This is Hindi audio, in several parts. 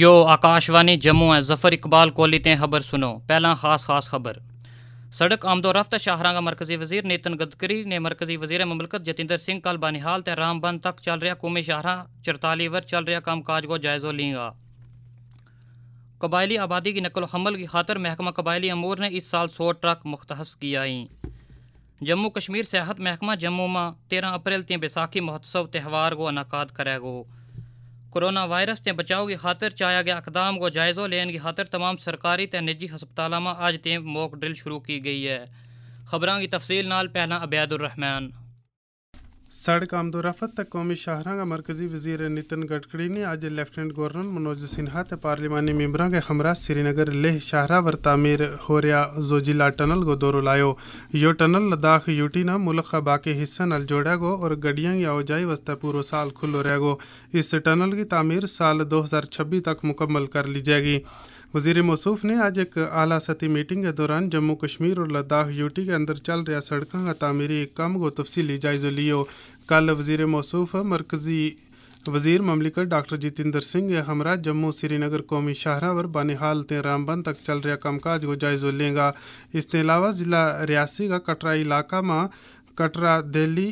यो आकाशवाणी जम्मू है जफ़र इकबाल कोलितें खबर सुनो पहला खास खास खबर सड़क आमदोरफ्त शाहर का मरकजी वजीर नितिन गडकरी ने मरकजी वजीर मुमलकत जतेंद्र सिंह कल बनिहाल ते रामबन तक चल रहा कौमी शाहरा चरताली वर चल रहा कामकाज को जायजो लेंगा कबायली आबादी की नकल हमल की खातर महकमा कबायली अमूर ने इस साल सौ ट्रक मुख्त किया जम्मू कश्मीर सेहत महकमा जम्मू में तेरह अप्रैल ते बैसाखी महोत्सव त्यौहार को अनाकाद करेगा कोरोना वायरस से बचाव की खातर चाया गया अकदाम को जायज़ो लेने की खातर तमाम सरकारी त निजी हस्पताल में अज ते मॉक ड्रिल शुरू की गई है खबरों की तफसील नाल पहला अबैदुलरहमान सड़क रफत तक कौमी शाहरा का मरकजी वजीर नितिन गडकरी ने आज लेफ्टिनेंट गवर्नर मनोज सिन्हा तो पार्लिमानी मैंबर के हमरा श्रीनगर लेह शाहरा वर तामीर हो रहा जोजिला टनल को दौरो लायो यो टनल लद्दाख यूटी ना मुल्क का बाकी हिस्सा नल जोड़ा गो और गड्डियाँ की आवाजाही वास्ते पूरा साल खुलो रह गो इस टनल की तमीर साल दो हज़ार छब्बीस तक मुकम्मल कर ली जाएगी वजीर मसूफ ने आज एक आला सती मीटिंग के दौरान जम्मू कश्मीर और लद्दाख यूटी के अंदर चल रहा सड़कों का तमीरी काम को तफसीली जायजो लियो कल वजीर मसूफ मरकजी वजीर ममलिकत डॉक्टर जितेंद्र सिंह के हमरा जम्मू श्रीनगर कौमी शाहरा और बनिहाल ते रामबन तक चल रहा कामकाज को जायजो लेंगे इसके अलावा ज़िला रियासी का कटरा इलाका में कटरा दिल्ली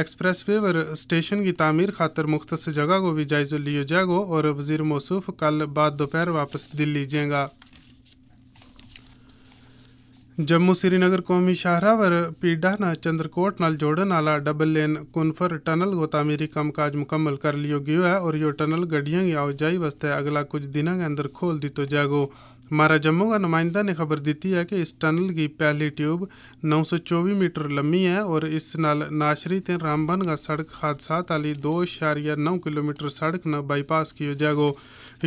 एक्सप्रेस वे पर स्टेशन की तमीर खातर मुख्त जगह को भी जायजा लिया जाएगा और वजीर मौसूफ कल बाद दोपहर वापस दिल्ली जाएगा जम्मू श्रीनगर कौमी शाहरा पर पीडा न चंद्रकोट न जोड़न आला डबल लेन कुनफर टनल को तमीरी कामकाज मुकम्मल कर लियो गयो है और यो टनल गड्डियों की आवाजाही वास्ते अगला कुछ दिनों के अंदर खोल दिता जाएगा हमारा जम्मू का नुमाइंदा ने खबर दी है कि इस टनल की पहली ट्यूब 924 मीटर लम्मी है और इस नाल नाशरी ते रामबन का सड़क हादसा ताली दो इशारिया नौ किलोमीटर सड़क न बाईपास किया जाएगा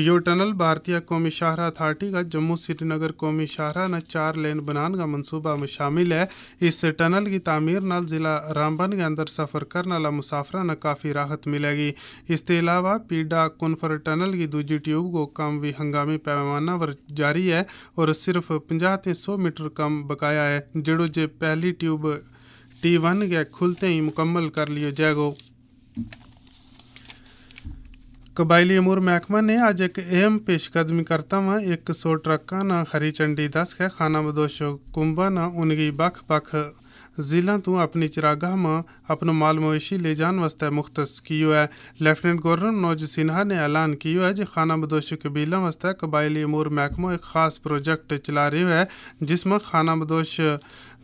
यो टनल भारतीय कौमी शाहरा अथॉरिटी का जम्मू श्रीनगर कौमी शाहरा न चार लेन बनाने का मनसूबा में शामिल है इस टनल की तमीर नाल जिला रामबन के अंदर सफर करने वाला मुसाफरा न काफ़ी राहत मिलेगी इसके अलावा पीडा कुनफर टनल की दूजी ट्यूब को काम भी हंगामी पैमाना पर जारी जारी है और सिर्फ पंजाह ते सौ मीटर कम बकाया है जेड़ो जे पहली ट्यूब टी वन गै खुलते ही मुकम्मल कर लियो जाएगो ਕਬਾਇਲੀ ਅਮੂਰ ਮਹਿਕਮਾ ਨੇ ਅੱਜ ਇੱਕ ਅਹਿਮ ਪੇਸ਼ਕਦਮੀ ਕਰਤਾ ਵਾ 100 ਟਰੱਕਾਂ ਨਾਲ ਹਰੀ ਚੰਡੀ 10 ਹੈ ਖਾਨਾਬਦੋਸ਼ ਕੁੰਬਾ ਨਾਲ ਉਨਗੀ ਬਖ ਬਖ ज़िला तू अपनी चिरागाह मां अपनो माल मवेशी ले जान वास्ते मुख्तस कियो आहे लेफ्टिनेंट गवर्नर मनोज सिन्हा ने ऐलान किया है जे खाना बदोश कबीलों वास्ते कबायली अमूर महकमा एक खास प्रोजेक्ट चला रहियो है जिसमें खाना बदोश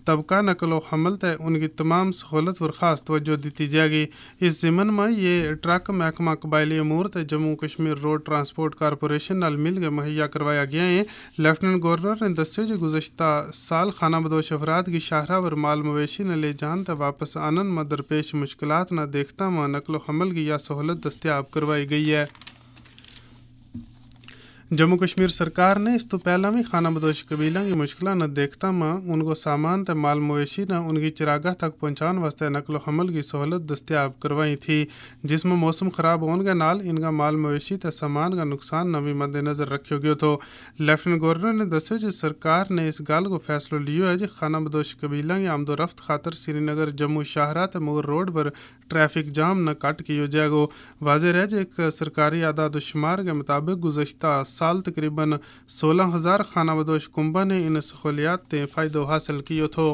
तबका नकल हमल तय उनकी तमाम सहूलत पर ख़ास तवज्जो दी जाएगी इस ज़िमन में ये ट्रक महकमा कबायली अमूर तो Jammu Kashmir road transport corporation नाल मिल के मुहैया करवाया गया है लेफ्टिनेंट गवर्नर ने दस जो गुजशत साल खाना बदोश अफराद की शाहरा और माल मवेशी ने ले जान तो वापस आनंद में दरपेश मुश्किल न देखता मां नकलो हमल की यह सहूलत दस्तियाब करवाई गई है जम्मू कश्मीर सरकार ने इस तो पहला भी खाना बदोश कबीलों की मुश्किल न देखता मां उनको सामान त माल मवेशी न उनकी चिरागाह तक पहुँचाने वास्ते नकलो हमल की सहूलत दस्तियाब करवाई थी जिसमें मौसम खराब होने के नाल इनका माल मवेशी त सामान का नुकसान न भी मद्देनजर रखो गयो तो लेफ्टिनेंट गवर्नर ने दस जो सरकार ने इस गल को फैसलो लियो है जो खाना बदोश कबीलों की आमदोरफ्त खातर श्रीनगर जम्मू शाहरा त मुगर रोड पर ट्रैफिक जाम न कट कियो जाएगा वाजिर है जो एक सरकारी आदादोशुमार के मुताबिक गुजशत साल तकरीबन सोलह हज़ार बदोश कुंबा ने इन सहूलियात से फ़ाइदो हासिल किया था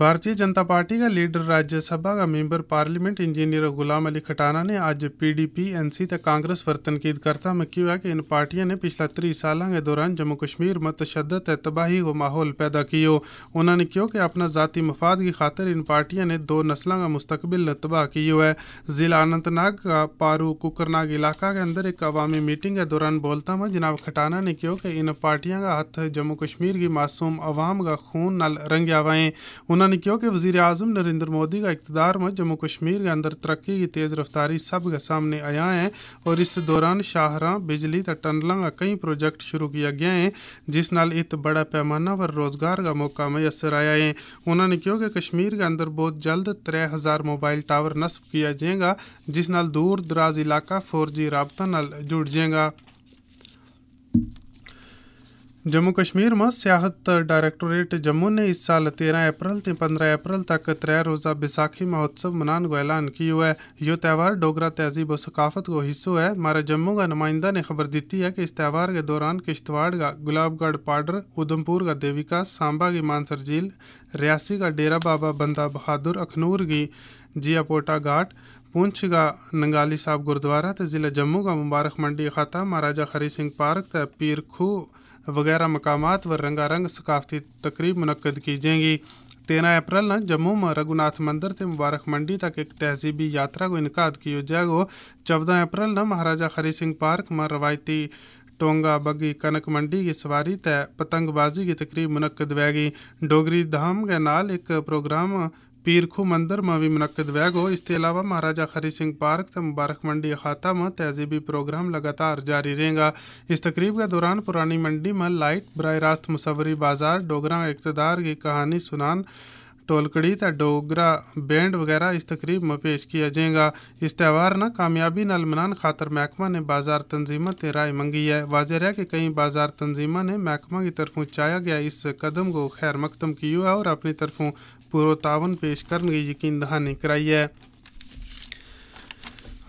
भारतीय जनता पार्टी का लीडर राज्यसभा का member parliament engineer Ghulam Ali Khatana ने आज पीडीपी एनसी तक कांग्रेस पर तनकीद करता में किया कि इन पार्टियों ने पिछला त्री साल के दौरान जम्मू कश्मीर में तशद तबाही को माहौल पैदा किया उन्होंने कहा कि अपना जाति मफाद की खातर इन पार्टियों ने दो नस्लों का मुस्तबिल तबाह किया है जिला अनंतनाग का पारू कुकरनाग इलाका के अंदर एक अवामी मीटिंग के दौरान बोलता हुआ जनाब खटाना ने कहा कि इन पार्टियों का हथ जम्मू कश्मीर की मासूम अवाम का खून न रंगया हुआ उन्होंने कहा कि वजी अजम नरेंद्र मोदी का इकतदार में जम्मू कश्मीर के अंदर तरक्की की तेज़ रफ्तारी सब के सामने आया है और इस दौरान शाहर बिजली और टनलों का कई प्रोजेक्ट शुरू किया गया है जिस नाल इत बड़ा पैमाना पर रोज़गार का मौका मैसर आया है उन्होंने क्यों कि कश्मीर के अंदर बहुत जल्द त्रै हज़ार मोबाइल टावर नस्ब किया जाएगा जिस नाल दूर दराज इलाका फोर जी रबता जुड़ जाएगा जम्मू कश्मीर में सियाहत डायरेक्टोरेट जम्मू ने इस साल तेरह अप्रैल से पंद्रह अप्रैल तक त्रै रोज़ा बैसाखी महोत्सव मनाने को ऐलान किया है यो त्यौहार डोगरा तहजीब और सकाफत को हिस्सो है मारे जम्मू का नुमाइंदा ने खबर दी है कि इस त्यौहार के दौरान किश्तवाड़ का गुलाबगढ़ पाडर उधमपुर का देविका सांबा की मानसर झील रियासी का डेरा बाबा बंदा बहादुर अखनूर की जियापोटा घाट पुंछ का नंगाली साहब गुरुद्वारा तो ज़िला जम्मू का मुबारक मंडी खाता महाराजा हरी सिंह पार्क त पीर खूह वगैरह मकाम व रंगारंग सकाफती तकरीब मुनद की जाएगी तेरह अप्रैल न जम्मू में रघुनाथ मंदिर से मुबारक मंडी तक एक तहजीबी यात्रा को इनकाद किया जाएगा चौदह अप्रैल न महाराजा हरी सिंह पार्क में रवायती टोंगा बगी कनक मंडी की सवारी तय पतंगबाजी की तकरीब मुनद वैगी डोगरी धाम के नाल एक प्रोग्राम पीरखू मंदिर में भी मनकद गो इसके अलावा महाराजा हरी सिंह पार्क तो मुबारक मंडी अखाता में तहजीबी प्रोग्राम लगातार जारी रहेगा इस तकरीब के दौरान पुरानी मंडी में लाइट बरह रास्त मुसवरी बाजार डोगरा इकतदार की कहानी सुनान टोलकड़ी तो डोगरा बैंड वगैरह इस तकरीब में पेश किया जाएगा इस त्यौहार न कामयाबी नाल मनान खातर महकमा ने बाजार तंजीमों ते राय मंगी है वाजह है कि कई बाजार तंजीमों ने महकमा की तरफों चाया गया इस कदम को खैर मकदम किया है और अपनी तरफों पुरोतावन पेश करने यकीन दहानी कराई है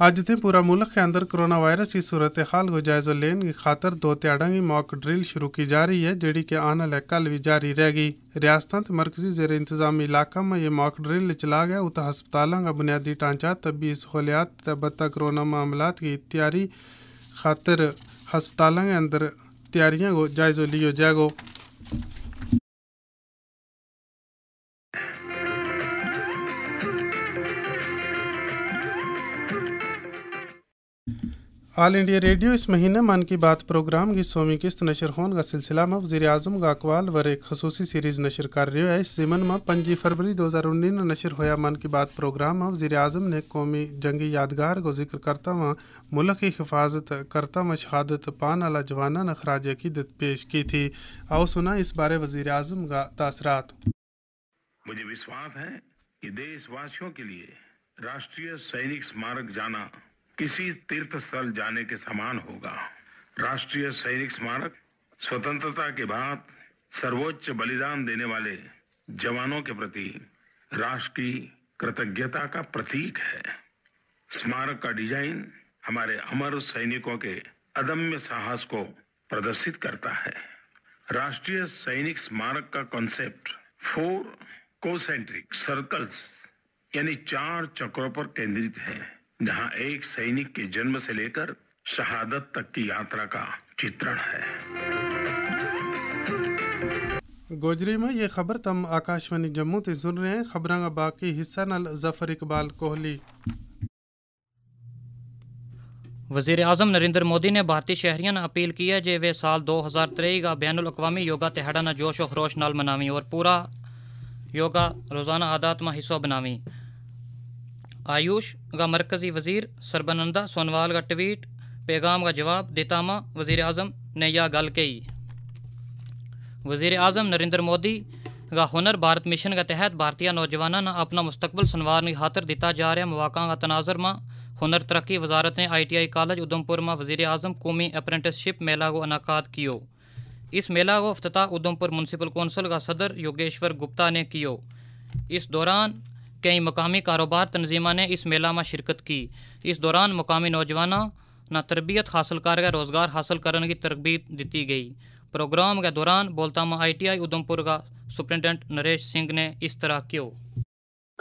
अज तो पूरा मुल्क के अंदर कोरोना वायरस की सूरत हाल को जायजा लेने की खातर दो ध्याड़ा की मॉक ड्रिल शुरू की जा रही है जिड़ी के आने वाले कल भी जारी रहेगी रियासतों मरकजी जेर इंतजामी इलाकों में यह मॉक ड्रिल चला गया उत हस्पताों का बुनियादी ढांचा तबी सहूलियात तबता कोरोना मामला की तैयारी खातर हस्पताों के अंदर तैयारियों को जायजो लियो जाएगा ऑल इंडिया रेडियो इस महीने मन की बात प्रोग्राम की सोमी किस्त नशर होने का सिलसिला में वजी अजम का अकवाल वर एक खसूसी सीरीज नशर कर रही है इस जिमन में पंजी फरवरी दो हज़ार उन्नीस में नशर होया मन की बात प्रोग्राम में वजी अजम ने कौमी जंगी यादगार को जिक्र करता हुआ मुल्क की हिफाजत करता हुआ शहादत पान अला जवाना ने खराज अकीदत पेश की थी आओ सुना इस बारे वजी अजम का तसरा मुझे विश्वास है कि देशवासियों के लिए राष्ट्रीय सैनिक स्मारक जाना किसी तीर्थ स्थल जाने के समान होगा राष्ट्रीय सैनिक स्मारक स्वतंत्रता के बाद सर्वोच्च बलिदान देने वाले जवानों के प्रति राष्ट्र की कृतज्ञता का प्रतीक है स्मारक का डिजाइन हमारे अमर सैनिकों के अदम्य साहस को प्रदर्शित करता है राष्ट्रीय सैनिक स्मारक का कॉन्सेप्ट फोर कोसेंट्रिक सर्कल्स यानी चार चक्रों पर केंद्रित है जहां एक सैनिक के जन्म से लेकर शहादत तक की यात्रा का चित्रण है गोजरी में ये खबर तम आकाशवाणी जम्मू से सुन रहे हैं खबर का बाकी हिस्सा नल जफर इकबाल कोहली वजीर अजम नरेंद्र मोदी ने भारतीय शहरियों ने अपील की है जे वे साल दो हज़ार त्रेई का बैन अवी योगा तिहाड़ा जोश और खरोश नाल मनावी और पूरा योगा रोज़ाना आदात में हिस्सा बनावी आयुष का मरकज़ी वजीर सरबनंदा सोनवाल का ट्वीट पैगाम का जवाब देतामा वज़ी अजम ने यह गल कही वजीर अजम नरेंद्र मोदी का हुनर भारत मिशन के तहत भारतीय नौजवानों ने अपना मुस्तकबल सुनवार की खातर दिता जा रहा मौका का तनाजर में हुनर तरक्की वजारत ने I T I college Udhampur में वजी अजम कौमी अप्रेंटिसशिप मेला को इनका किया इस मेला को अफ्ताह उधमपुर म्यूनसिपल कौंसल का सदर योगेश्वर गुप्ता ने किया इस दौरान कई मकामी कारोबार तनजीमा ने इस मेला में शिरकत की इस दौरान मकामी नौजवाना न तरबियत हासिल करके रोज़गार हासिल करने की तरबीत दी गई प्रोग्राम के दौरान बोलतामा आई टी आई उधमपुर का सुप्रिटेंडेंट नरेश सिंह ने इस तरह क्यों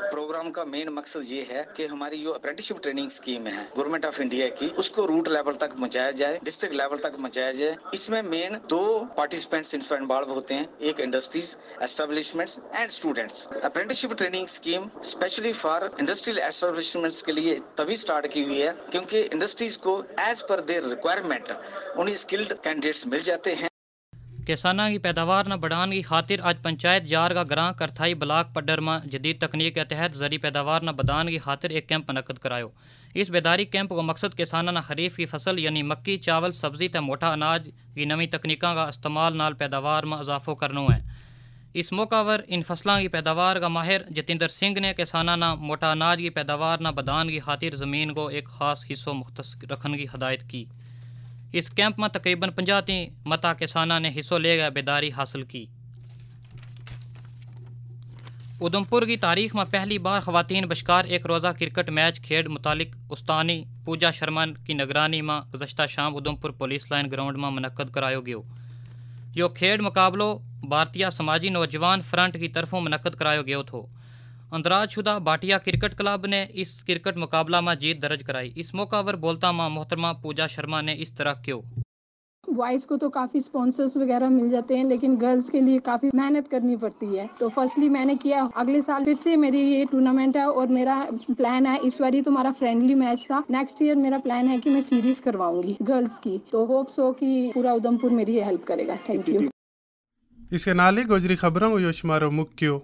प्रोग्राम का मेन मकसद ये है कि हमारी जो अप्रेंटिसशिप ट्रेनिंग स्कीम है गवर्नमेंट ऑफ इंडिया की उसको रूट लेवल तक पहुंचाया जाए डिस्ट्रिक्ट लेवल तक पहुंचाया जाए इसमें मेन दो पार्टिसिपेंट्स इसमें इन्वॉल्व होते हैं एक industries establishments and students apprenticeship training scheme specially for industrial establishments के लिए तभी स्टार्ट की हुई है क्योंकि इंडस्ट्रीज को एज पर देर रिक्वायरमेंट उन्हें स्किल्ड कैंडिडेट्स मिल जाते हैं किसानों की पैदावार न बढ़ाने की खातिर आज पंचायत जारगा ग्रां करथाई ब्लाक पडरमा जदीद तकनीक के तहत जरी पैदावार न बदान की खातिर एक कैंप मनकद करायो इस बेदारी कैंप का मकसद किसाना न खरीफ की फसल यानी मक्की चावल सब्जी त मोटा अनाज की नवी तकनीक का इस्तेमाल नाल पैदावार में इजाफो करना है इस मौका पर इन फसलों की पैदावार का माहिर जतेंद्र सिंह ने किसाना न मोटा अनाज की पैदावार न बदान की खातिर ज़मीन को एक खास हिस्सों मुख्त रखने की हदायत की इस कैंप में तकरीबन पंजाती मता किसाना ने हिस्सों लेकर बेदारी हासिल की उधमपुर की तारीख में पहली बार खवतान बशकार एक रोज़ा क्रिकेट मैच खेड मुतालिक उस्तानी पूजा शर्मा की निगरानी में गुजशत शाम उधमपुर पुलिस लाइन ग्राउंड में मनकद कराया गयो यो खेड मुकाबलो भारतीय समाजी नौजवान फ्रंट की तरफों मनकद कराया गयो थो अंदराजशुदा भाटिया क्रिकेट क्लब ने इस क्रिकेट मुकाबला में जीत दर्ज कराई इस मौके पर बोलता माँ मोहतरमा पूजा शर्मा ने इस तरह क्यों बॉयज़ को तो काफ़ी स्पॉन्सर्स वगैरह मिल जाते हैं लेकिन गर्ल्स के लिए काफ़ी मेहनत करनी पड़ती है तो फर्स्टली मैंने किया अगले साल फिर से मेरी ये टूर्नामेंट है और मेरा प्लान है इस बार ही तुम्हारा फ्रेंडली मैच था नेक्स्ट ईयर मेरा प्लान है कि मैं सीरीज करवाऊंगी गर्ल्स की तो होप्स हो कि पूरा उधमपुर मेरी हेल्प करेगा थैंक यू इसके नाली गुजरी खबरों को योशमारो मुख्यो